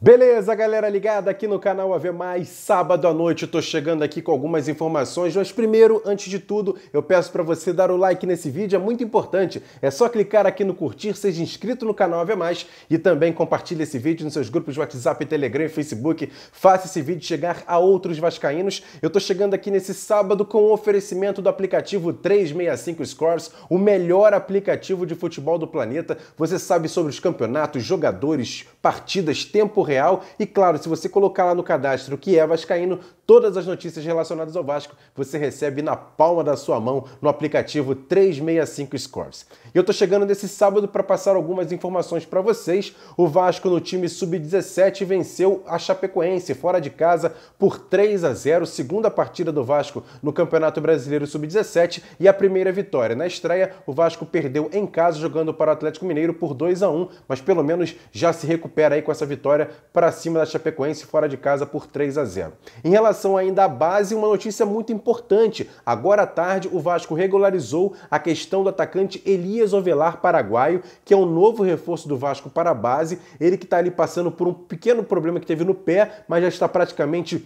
Beleza, galera ligada aqui no canal AV Mais. Sábado à noite eu tô chegando aqui com algumas informações, mas primeiro, antes de tudo, eu peço para você dar o like nesse vídeo, é muito importante. É só clicar aqui no curtir, seja inscrito no canal AV Mais e também compartilhe esse vídeo nos seus grupos de WhatsApp, Telegram e Facebook. Faça esse vídeo chegar a outros vascaínos. Eu tô chegando aqui nesse sábado com o oferecimento do aplicativo 365 Scores, o melhor aplicativo de futebol do planeta. Você sabe sobre os campeonatos, jogadores, partidas, tempo real. E claro, se você colocar lá no cadastro que é vascaíno, Todas as notícias relacionadas ao Vasco você recebe na palma da sua mão no aplicativo 365 Scores. E eu tô chegando nesse sábado para passar algumas informações para vocês. O Vasco no time sub-17 venceu a Chapecoense fora de casa por 3 a 0, segunda partida do Vasco no Campeonato Brasileiro sub-17 e a primeira vitória. Na estreia, o Vasco perdeu em casa jogando para o Atlético Mineiro por 2 a 1, mas pelo menos já se recupera aí com essa vitória para cima da Chapecoense fora de casa por 3 a 0. Em relação relação ainda à base, uma notícia muito importante. Agora à tarde, o Vasco regularizou a questão do atacante Elias Ovelar paraguaio, que é um novo reforço do Vasco para a base. Ele que está ali passando por um pequeno problema que teve no pé, mas já está praticamente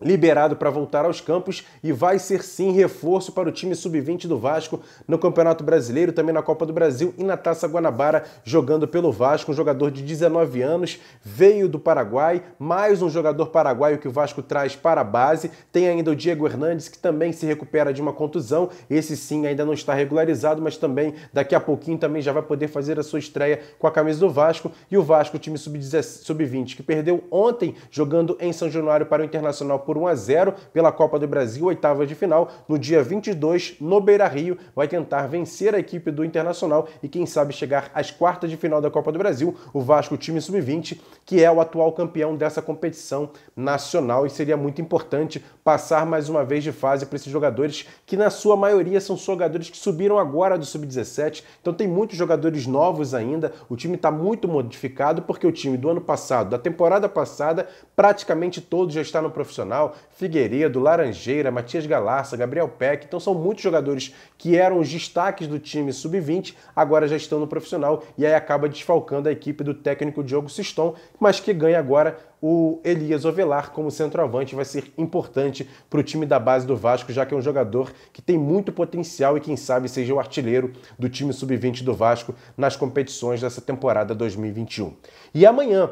liberado para voltar aos campos e vai ser sim reforço para o time sub-20 do Vasco no Campeonato Brasileiro, também na Copa do Brasil e na Taça Guanabara, jogando pelo Vasco, um jogador de 19 anos, veio do Paraguai, mais um jogador paraguaio que o Vasco traz para a base, tem ainda o Diego Hernandes que também se recupera de uma contusão, esse sim ainda não está regularizado, mas também daqui a pouquinho também já vai poder fazer a sua estreia com a camisa do Vasco e o Vasco, o time sub-20 que perdeu ontem jogando em São Januário para o Internacional por 1 a 0 pela Copa do Brasil, oitavas de final. No dia 22, no Beira-Rio, vai tentar vencer a equipe do Internacional e quem sabe chegar às quartas de final da Copa do Brasil. O Vasco, time sub-20, que é o atual campeão dessa competição nacional e seria muito importante passar mais uma vez de fase para esses jogadores que na sua maioria são jogadores que subiram agora do sub-17. Então tem muitos jogadores novos ainda. O time está muito modificado porque o time do ano passado, da temporada passada, praticamente todo já está no profissional Nacional, Figueiredo, Laranjeira, Matias Galarça, Gabriel Peck. Então são muitos jogadores que eram os destaques do time sub-20, agora já estão no profissional e aí acaba desfalcando a equipe do técnico Diogo Siston, mas que ganha agora o Elias Ovelar como centroavante vai ser importante para o time da base do Vasco, já que é um jogador que tem muito potencial e quem sabe seja o artilheiro do time sub-20 do Vasco nas competições dessa temporada 2021. E amanhã,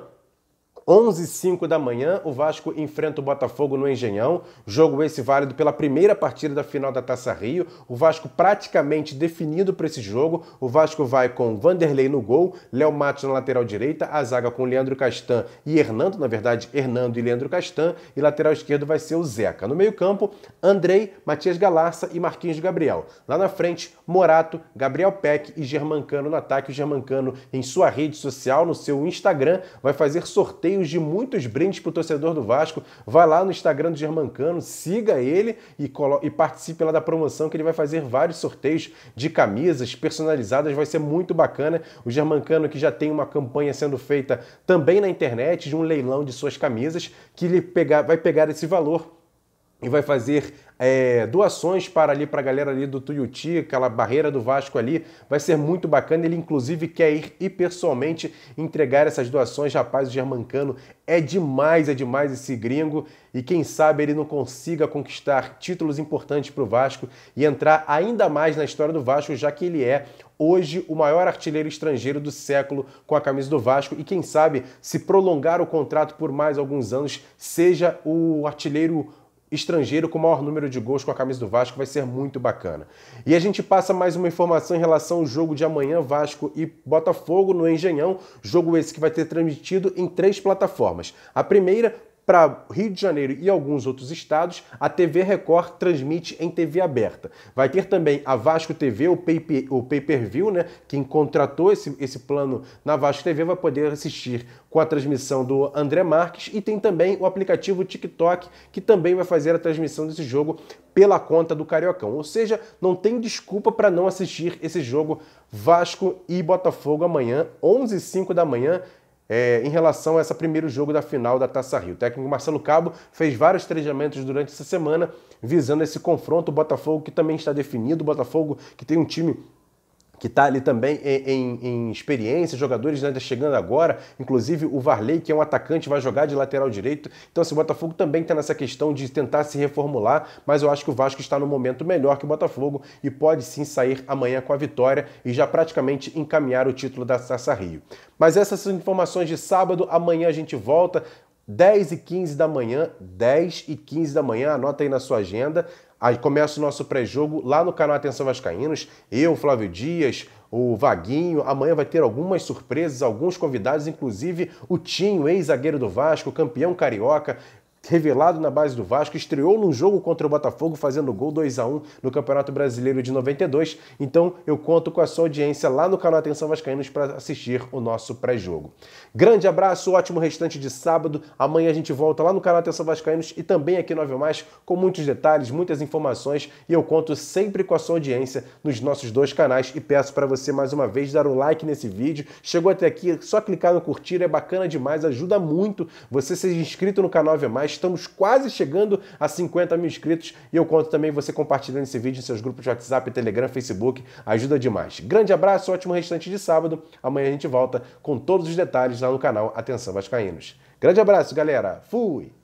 11 5 da manhã, o Vasco enfrenta o Botafogo no Engenhão. Jogo esse válido pela primeira partida da final da Taça Rio. O Vasco praticamente definido para esse jogo. O Vasco vai com Vanderlei no gol, Léo Matos na lateral direita, a zaga com Leandro Castan e Hernando, na verdade, Hernando e Leandro Castan, e lateral esquerdo vai ser o Zeca. No meio-campo, Andrei, Matias Galarça e Marquinhos Gabriel. Lá na frente, Morato, Gabriel Peck e Germancano no ataque. O Germancano, em sua rede social, no seu Instagram, vai fazer sorteio sorteios de muitos brindes para o torcedor do Vasco. Vai lá no Instagram do Germancano, siga ele e, e participe lá da promoção que ele vai fazer vários sorteios de camisas personalizadas. Vai ser muito bacana. O Germancano que já tem uma campanha sendo feita também na internet de um leilão de suas camisas que ele vai pegar esse valor e vai fazer é, doações para ali para a galera ali do Tuiuti, aquela barreira do Vasco ali, vai ser muito bacana. Ele inclusive quer ir e pessoalmente entregar essas doações, rapaz, o Germancano é demais, é demais esse gringo e quem sabe ele não consiga conquistar títulos importantes para o Vasco e entrar ainda mais na história do Vasco, já que ele é hoje o maior artilheiro estrangeiro do século com a camisa do Vasco e quem sabe se prolongar o contrato por mais alguns anos seja o artilheiro estrangeiro com o maior número de gols com a camisa do Vasco vai ser muito bacana. E a gente passa mais uma informação em relação ao jogo de amanhã Vasco e Botafogo no Engenhão, jogo esse que vai ter transmitido em três plataformas. A primeira, para Rio de Janeiro e alguns outros estados, a TV Record transmite em TV aberta. Vai ter também a Vasco TV, o pay-per-view, né? Quem contratou esse, esse plano na Vasco TV vai poder assistir com a transmissão do André Marques e tem também o aplicativo TikTok, que também vai fazer a transmissão desse jogo pela conta do Cariocão. Ou seja, não tem desculpa para não assistir esse jogo Vasco e Botafogo amanhã, 11h05 da manhã, é, em relação a esse primeiro jogo da final da Taça Rio. O técnico Marcelo Cabo fez vários treinamentos durante essa semana visando esse confronto. O Botafogo que também está definido, o Botafogo que tem um time que está ali também em, em, em, experiência, jogadores ainda né, tá chegando agora, inclusive o Varley, que é um atacante, vai jogar de lateral direito. Então, assim, o Botafogo também está nessa questão de tentar se reformular, mas eu acho que o Vasco está no momento melhor que o Botafogo e pode sim sair amanhã com a vitória e já praticamente encaminhar o título da Taça Rio. Mas essas são informações de sábado, amanhã a gente volta. 10 e 15 da manhã, 10 e 15 da manhã, anota aí na sua agenda. Aí começa o nosso pré-jogo lá no canal Atenção Vascaínos. Eu, Flávio Dias, o Vaguinho. Amanhã vai ter algumas surpresas, alguns convidados, inclusive o Tinho, ex-zagueiro do Vasco, campeão carioca, revelado na base do Vasco, estreou num jogo contra o Botafogo fazendo gol 2 a 1 no Campeonato Brasileiro de 92. Então eu conto com a sua audiência lá no canal Atenção Vascaínos para assistir o nosso pré-jogo. Grande abraço, ótimo restante de sábado. Amanhã a gente volta lá no canal Atenção Vascaínos e também aqui no Ave Mais com muitos detalhes, muitas informações e eu conto sempre com a sua audiência nos nossos dois canais e peço para você mais uma vez dar o um like nesse vídeo. Chegou até aqui, é só clicar no curtir, é bacana demais, ajuda muito. Você ser inscrito no canal Ave Mais estamos quase chegando a 50 mil inscritos e eu conto também você compartilhando esse vídeo em seus grupos de WhatsApp, Telegram, Facebook, ajuda demais. Grande abraço, ótimo restante de sábado. Amanhã a gente volta com todos os detalhes lá no canal Atenção Vascaínos. Grande abraço, galera. Fui!